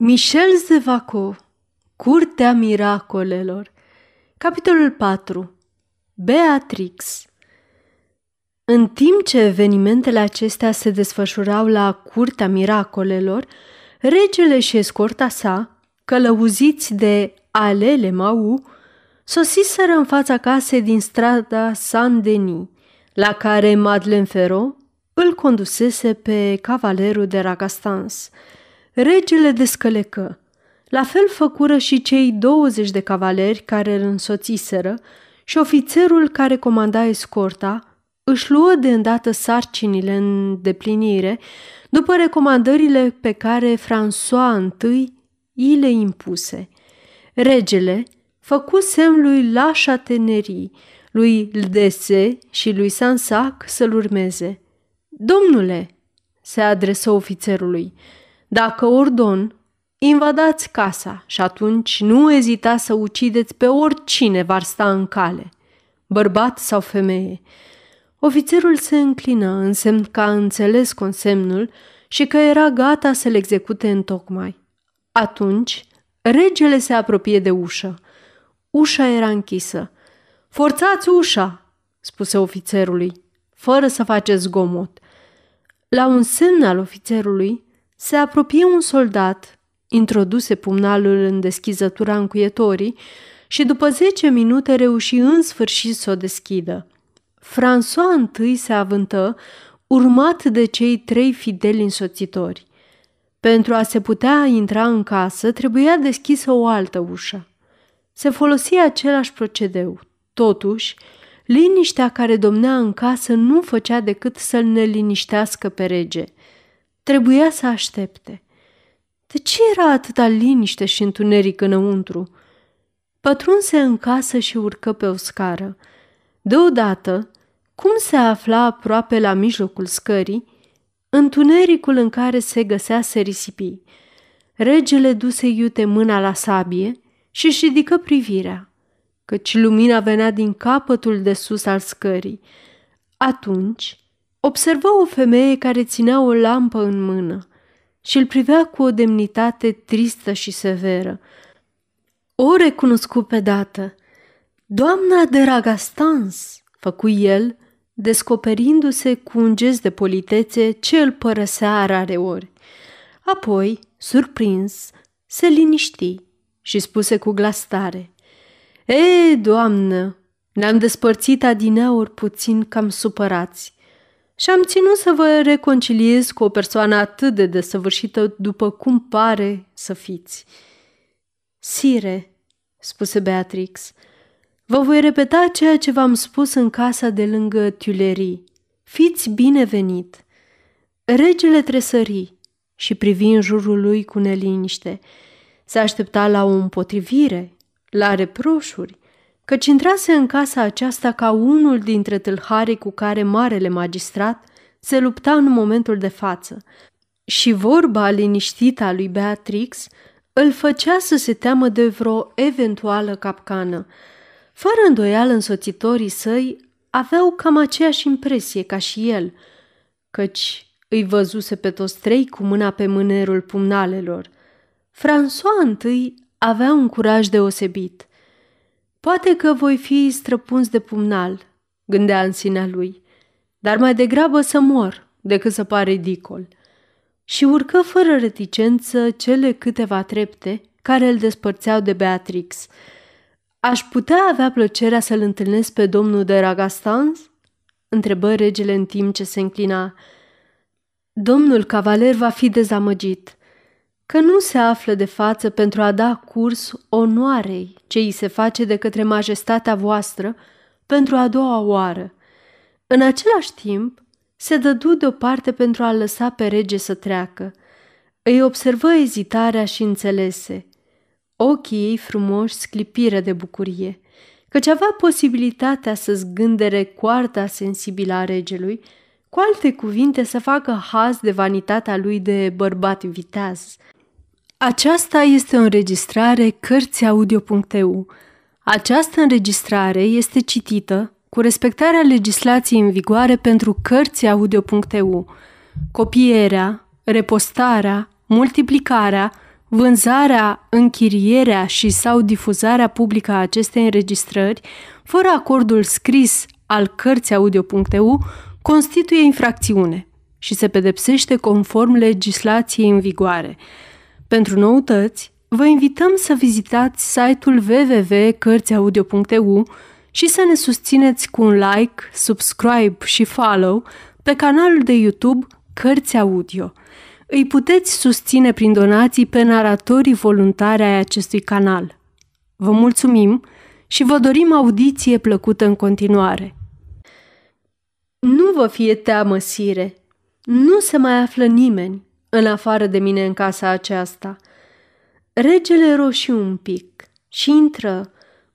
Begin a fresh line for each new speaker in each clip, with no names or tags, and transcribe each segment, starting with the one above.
Michel Zevaco, Curtea Miracolelor Capitolul 4 Beatrix În timp ce evenimentele acestea se desfășurau la Curtea Miracolelor, regele și escorta sa, călăuziți de alele mau, sosiseră în fața casei din strada Saint-Denis, la care Madeleine Ferro îl condusese pe cavalerul de Ragastans. Regele descălecă. La fel făcură și cei 20 de cavaleri care îl însoțiseră și ofițerul care comanda escorta își luă de îndată sarcinile în deplinire după recomandările pe care François I i le impuse. Regele făcu semn lui Lașa Tenerii, lui Ldese și lui Sansac să-l urmeze. Domnule, se adresă ofițerului, dacă ordon, invadați casa și atunci nu ezita să ucideți pe oricine v-ar sta în cale, bărbat sau femeie. Ofițerul se înclină, însemn că a înțeles consemnul și că era gata să-l execute în tocmai. Atunci, regele se apropie de ușă. Ușa era închisă. Forțați ușa!" spuse ofițerului, fără să faceți zgomot. La un semn al ofițerului, se apropie un soldat, introduse pumnalul în deschizătura încuietorii și după zece minute reuși în sfârșit să o deschidă. François I se avântă, urmat de cei trei fideli însoțitori. Pentru a se putea intra în casă, trebuia deschisă o altă ușă. Se folosia același procedeu. Totuși, liniștea care domnea în casă nu făcea decât să-l neliniștească pe rege – Trebuia să aștepte. De ce era atâta liniște și întuneric înăuntru? Pătrunse în casă și urcă pe o scară. Deodată, cum se afla aproape la mijlocul scării, întunericul în care se găsea se risipi. Regele duse iute mâna la sabie și își ridică privirea, căci lumina venea din capătul de sus al scării. Atunci, observă o femeie care ținea o lampă în mână și îl privea cu o demnitate tristă și severă. O recunoscu pe dată. Doamna de Ragastans, făcu el, descoperindu-se cu un gest de politețe ce îl părăsea ori. Apoi, surprins, se liniști și spuse cu glas tare. E, doamnă, ne-am despărțit adineauri puțin cam supărați. Și am ținut să vă reconciliez cu o persoană atât de desăvârșită după cum pare să fiți. Sire, spuse Beatrix, vă voi repeta ceea ce v-am spus în casa de lângă Tuilerii. Fiți binevenit! Regele tresări și privi în jurul lui cu neliniște. Se aștepta la o împotrivire, la reproșuri, căci intrase în casa aceasta ca unul dintre tâlharii cu care marele magistrat se lupta în momentul de față și vorba liniștită a lui Beatrix îl făcea să se teamă de vreo eventuală capcană. Fără îndoială însoțitorii săi aveau cam aceeași impresie ca și el, căci îi văzuse pe toți trei cu mâna pe mânerul pumnalelor. François I avea un curaj deosebit. Poate că voi fi străpuns de pumnal, gândea în sinea lui, dar mai degrabă să mor decât să par ridicol. Și urcă fără reticență cele câteva trepte care îl despărțeau de Beatrix. Aș putea avea plăcerea să-l întâlnesc pe domnul de Ragastans? întrebă regele în timp ce se înclina. Domnul cavaler va fi dezamăgit, că nu se află de față pentru a da curs onoarei ce îi se face de către majestatea voastră pentru a doua oară. În același timp, se dădu deoparte pentru a lăsa pe rege să treacă. Îi observă ezitarea și înțelese. Ochii ei frumoși sclipiră de bucurie, căci avea posibilitatea să zgândere coarta sensibilă a regelui, cu alte cuvinte să facă haz de vanitatea lui de bărbat viteaz – aceasta este o înregistrare Cărțiaudio.eu. Această înregistrare este citită cu respectarea legislației în vigoare pentru Cărțiaudio.eu. Copierea, repostarea, multiplicarea, vânzarea, închirierea și sau difuzarea publică a acestei înregistrări, fără acordul scris al Cărțiaudio.eu, constituie infracțiune și se pedepsește conform legislației în vigoare – pentru noutăți, vă invităm să vizitați site-ul www.cărțiaudio.eu și să ne susțineți cu un like, subscribe și follow pe canalul de YouTube Cărți Audio. Îi puteți susține prin donații pe naratorii voluntari ai acestui canal. Vă mulțumim și vă dorim audiție plăcută în continuare. Nu vă fie teamă, sire! Nu se mai află nimeni! în afară de mine în casa aceasta. Regele roșii un pic și intră,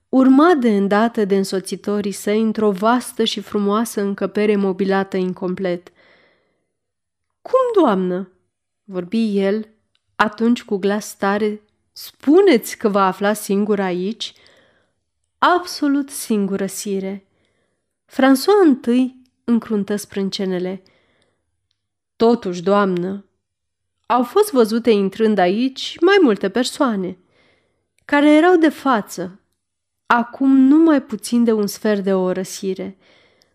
urmat de îndată de însoțitorii săi într-o vastă și frumoasă încăpere mobilată incomplet. Cum, doamnă?" vorbi el, atunci cu glas tare, spuneți că vă afla singur aici?" Absolut singură, sire." François I încruntă sprâncenele. Totuși, doamnă, au fost văzute intrând aici mai multe persoane, care erau de față, acum numai puțin de un sfert de o răsire,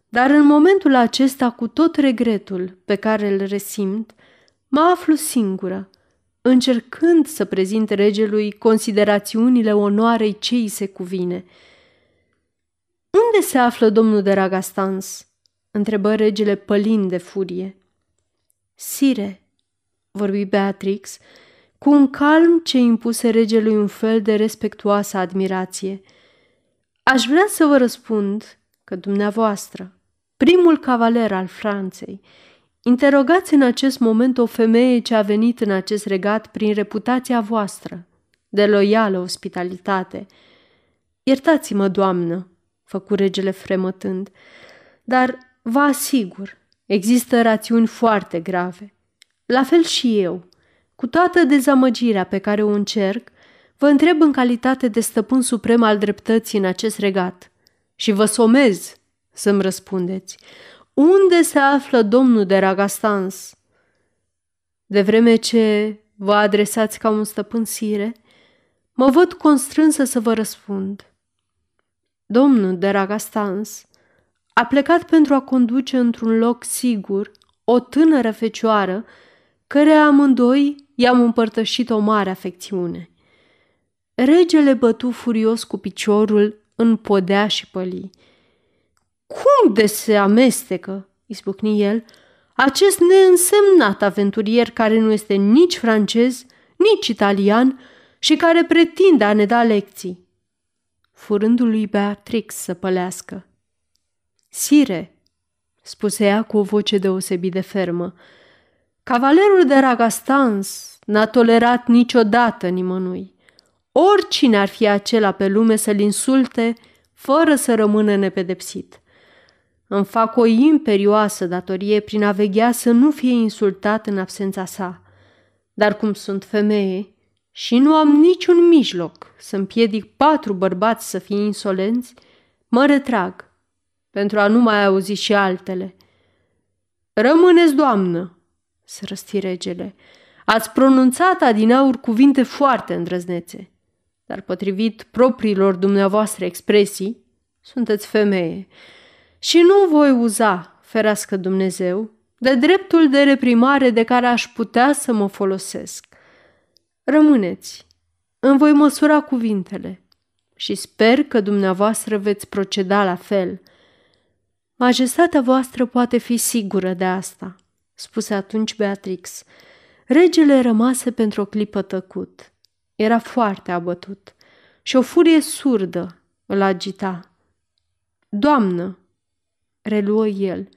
dar în momentul acesta, cu tot regretul pe care îl resimt, mă aflu singură, încercând să prezint regelui considerațiunile onoarei ce îi se cuvine. Unde se află domnul de Ragastans?" întrebă regele pălind de furie. Sire, vorbi Beatrix, cu un calm ce impuse regelui un fel de respectuoasă admirație. Aș vrea să vă răspund că dumneavoastră, primul cavaler al Franței, interogați în acest moment o femeie ce a venit în acest regat prin reputația voastră, de loială ospitalitate. Iertați-mă, doamnă, făcu regele fremătând, dar vă asigur, există rațiuni foarte grave – la fel și eu. Cu toată dezamăgirea pe care o încerc, vă întreb în calitate de stăpân suprem al dreptății în acest regat. Și vă somez să-mi răspundeți. Unde se află domnul de Ragastans? De vreme ce vă adresați ca un stăpân sire, mă văd constrânsă să vă răspund. Domnul de Ragastans a plecat pentru a conduce într-un loc sigur o tânără fecioară care amândoi i-am împărtășit o mare afecțiune. Regele bătu furios cu piciorul în podea și pălii. Cum de se amestecă?" izbucni el. Acest neînsemnat aventurier care nu este nici francez, nici italian și care pretinde a ne da lecții. Furându-l lui Beatrix să pălească. Sire, spuse ea cu o voce deosebit de fermă, Cavalerul de Ragastans n-a tolerat niciodată nimănui. Oricine ar fi acela pe lume să-l insulte, fără să rămână nepedepsit. Îmi fac o imperioasă datorie prin a veghea să nu fie insultat în absența sa. Dar cum sunt femeie și nu am niciun mijloc să împiedic patru bărbați să fie insolenți, mă retrag pentru a nu mai auzi și altele. Rămâneți, doamnă, se răsti regele. Ați pronunțat adinaur cuvinte foarte îndrăznețe, dar potrivit propriilor dumneavoastră expresii, sunteți femeie și nu voi uza, ferească Dumnezeu, de dreptul de reprimare de care aș putea să mă folosesc. Rămâneți, îmi voi măsura cuvintele și sper că dumneavoastră veți proceda la fel. Majestatea voastră poate fi sigură de asta spuse atunci Beatrix. Regele rămase pentru o clipă tăcut. Era foarte abătut și o furie surdă îl agita. Doamnă, reluă el,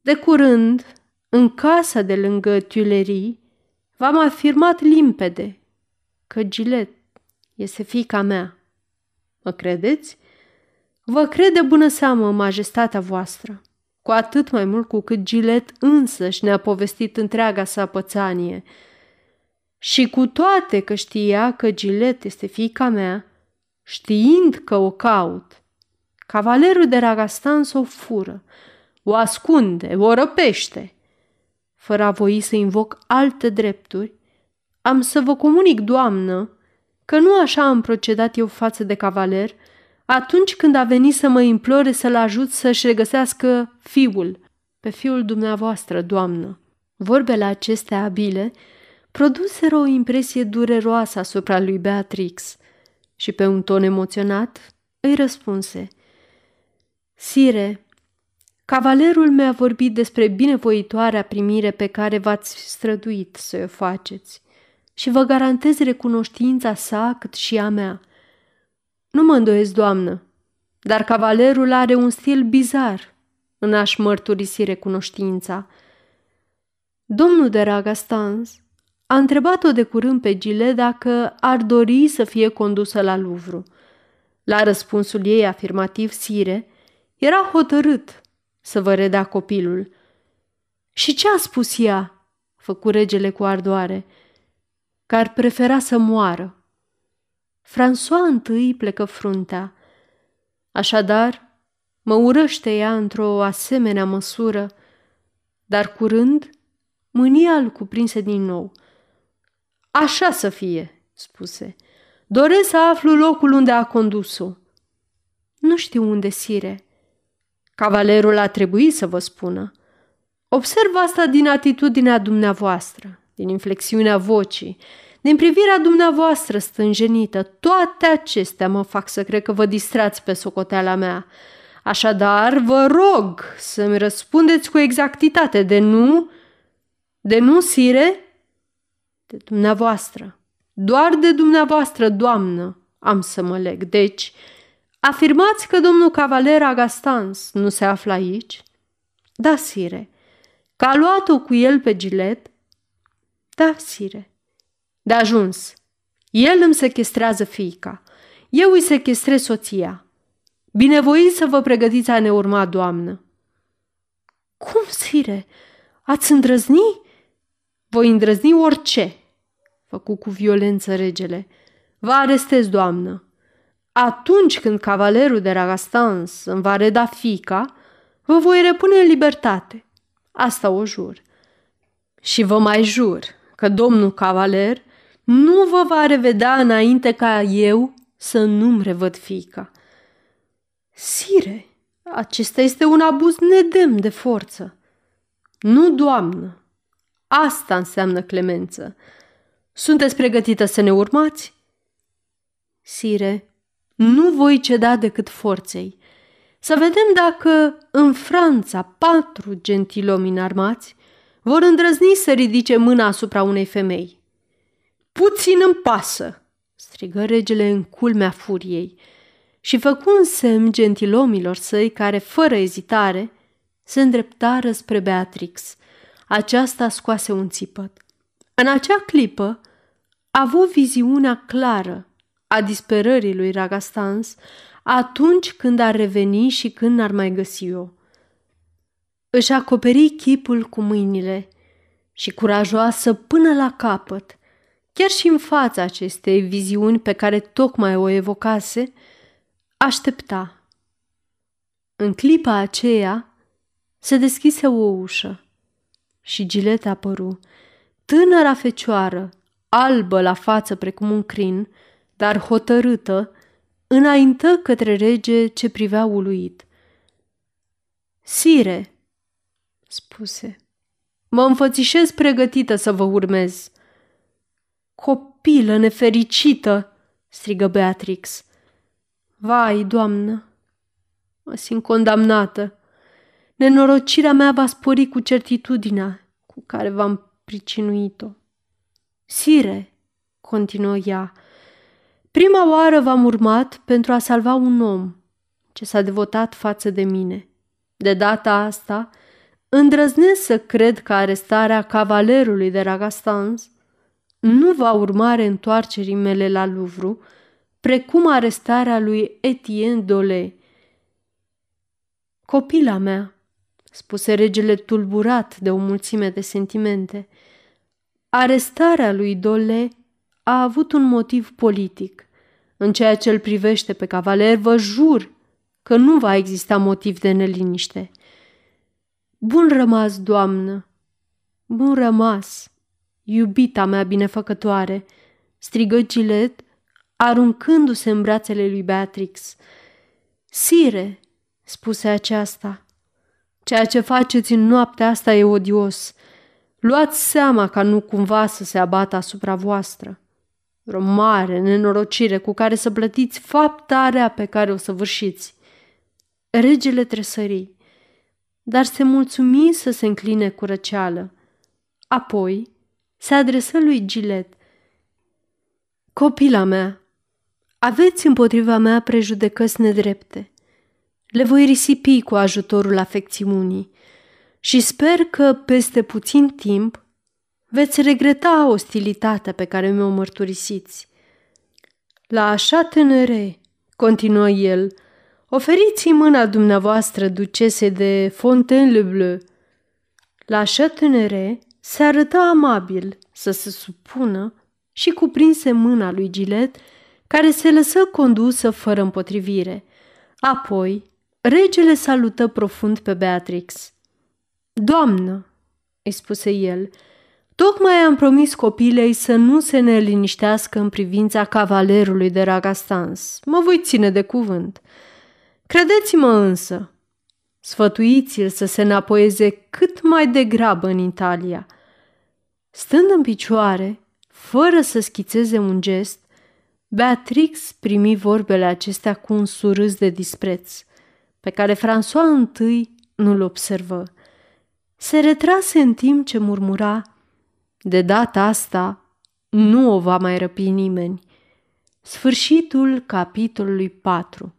de curând, în casa de lângă tiulerii, v-am afirmat limpede că Gilet este fica mea. Mă credeți? Vă crede bună seamă, majestatea voastră cu atât mai mult cu cât Gilet însă și ne-a povestit întreaga sa pățanie. Și cu toate că știa că Gilet este fiica mea, știind că o caut, cavalerul de Ragastan s-o fură, o ascunde, o răpește. Fără a voi să invoc alte drepturi, am să vă comunic, doamnă, că nu așa am procedat eu față de cavaler – atunci când a venit să mă implore să-l ajut să-și regăsească fiul, pe fiul dumneavoastră, doamnă. Vorbele acestea abile produseră o impresie dureroasă asupra lui Beatrix și pe un ton emoționat îi răspunse Sire, cavalerul mi-a vorbit despre binevoitoarea primire pe care v-ați străduit să o faceți și vă garantez recunoștința sa cât și a mea mă îndoiesc, doamnă, dar cavalerul are un stil bizar, în aș mărturisi recunoștința. Domnul de Ragastans a întrebat-o de curând pe Gile dacă ar dori să fie condusă la Luvru. La răspunsul ei afirmativ, Sire, era hotărât să vă redea copilul. Și ce a spus ea?" făcu regele cu ardoare. Că ar prefera să moară, François întâi plecă fruntea. Așadar, mă urăște ea într-o asemenea măsură, dar curând mânia îl cuprinse din nou. Așa să fie, spuse. Doresc să aflu locul unde a condus-o. Nu știu unde, sire. Cavalerul a trebuit să vă spună. Observ asta din atitudinea dumneavoastră, din inflexiunea vocii, din privirea dumneavoastră stânjenită, toate acestea mă fac să cred că vă distrați pe socoteala mea. Așadar, vă rog să-mi răspundeți cu exactitate de nu, de nu, sire, de dumneavoastră. Doar de dumneavoastră, doamnă, am să mă leg. Deci, afirmați că domnul cavaler Agastans nu se află aici? Da, sire. Că a luat-o cu el pe gilet? Da, sire. De ajuns. El îmi sequestrează fiica. Eu îi sequestrez soția. Binevoiți să vă pregătiți a ne urma, doamnă. Cum, sire? Ați îndrăzni? Voi îndrăzni orice, făcu cu violență regele. Vă arestez, doamnă. Atunci când cavalerul de Ragastans îmi va reda fica, vă voi repune în libertate. Asta o jur. Și vă mai jur că domnul cavaler nu vă va revedea înainte ca eu să nu-mi revăd fiica. Sire, acesta este un abuz nedemn de forță. Nu, doamnă, asta înseamnă clemență. Sunteți pregătită să ne urmați? Sire, nu voi ceda decât forței. Să vedem dacă în Franța patru gentilomi înarmați vor îndrăzni să ridice mâna asupra unei femei. Puțin îmi pasă!" strigă regele în culmea furiei și făcu un semn gentilomilor săi care, fără ezitare, se îndreptară spre Beatrix. Aceasta scoase un țipăt. În acea clipă, a avut viziunea clară a disperării lui Ragastans atunci când ar reveni și când n-ar mai găsi o. Își acoperi chipul cu mâinile și curajoasă până la capăt, Chiar și în fața acestei viziuni pe care tocmai o evocase, aștepta. În clipa aceea se deschise o ușă și Gilet apăru. Tânăra fecioară, albă la față precum un crin, dar hotărâtă, înaintă către rege ce privea uluit. Sire, spuse, mă înfățișez pregătită să vă urmez. Copilă nefericită!" strigă Beatrix. Vai, doamnă, mă simt condamnată. Nenorocirea mea va spori cu certitudinea cu care v-am pricinuit-o. Sire, continuă ea, prima oară v-am urmat pentru a salva un om ce s-a devotat față de mine. De data asta, îndrăznesc să cred că arestarea cavalerului de Ragastans – nu va urma reîntoarcerii mele la Louvre, precum arestarea lui Etienne Dole. Copila mea, spuse regele tulburat de o mulțime de sentimente, arestarea lui Dole a avut un motiv politic. În ceea ce îl privește pe cavaler, vă jur că nu va exista motiv de neliniște. Bun rămas, doamnă! Bun rămas! Iubita mea binefăcătoare!" strigă Gilet, aruncându-se în brațele lui Beatrix. Sire!" spuse aceasta. Ceea ce faceți în noaptea asta e odios. Luați seama ca nu cumva să se abată asupra voastră. O mare nenorocire cu care să plătiți fapta rea pe care o să vârșiți. Regele tresării, dar se mulțumi să se încline cu răceală. Apoi, se adresă lui Gilet. Copila mea, aveți împotriva mea prejudecăți nedrepte. Le voi risipi cu ajutorul afecțiunii și sper că peste puțin timp veți regreta ostilitatea pe care mi-o mărturisiți. La așa tânăre, continuă el, oferiți-i mâna dumneavoastră ducese de Fontainebleau. La așa tânăre, se arăta amabil să se supună și cuprinse mâna lui Gilet, care se lăsă condusă fără împotrivire. Apoi, regele salută profund pe Beatrix. Doamnă, îi spuse el, tocmai am promis copilei să nu se ne liniștească în privința cavalerului de Ragastans. Mă voi ține de cuvânt. Credeți-mă însă, sfătuiți-l să se înapoieze cât mai degrabă în Italia – Stând în picioare, fără să schițeze un gest, Beatrix primi vorbele acestea cu un surâs de dispreț, pe care François I nu-l observă. Se retrase în timp ce murmura, de data asta nu o va mai răpi nimeni. Sfârșitul capitolului 4